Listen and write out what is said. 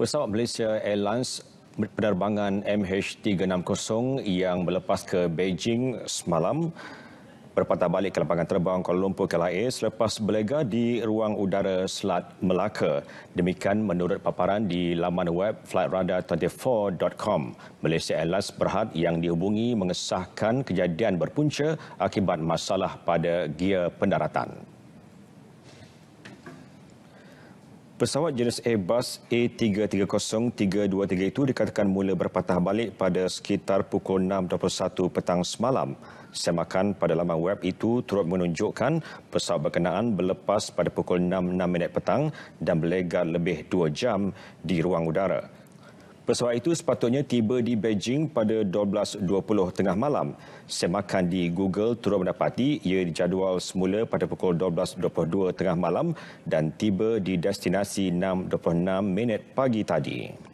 pesawat Malaysia Airlines penerbangan mh 360 yang melepas ke Beijing semalam berpatah balik ke lapangan terbang Kuala Lumpur KLIA selepas berlega di ruang udara Selat Melaka. Demikian menurut paparan di laman web flightradar24.com. Malaysia Airlines Berhad yang dihubungi mengesahkan kejadian berpunca akibat masalah pada gear pendaratan. Pesawat jenis Airbus A330-323 itu dikatakan mula berpatah balik pada sekitar pukul 6.21 petang semalam. Semakan pada laman web itu turut menunjukkan pesawat berkenaan berlepas pada pukul 6.06 petang dan berlegar lebih 2 jam di ruang udara. Pesawat itu sepatutnya tiba di Beijing pada 12.20 tengah malam. Semakan di Google turut mendapati ia dijadual semula pada pukul 12.22 tengah malam dan tiba di destinasi 6.26 minit pagi tadi.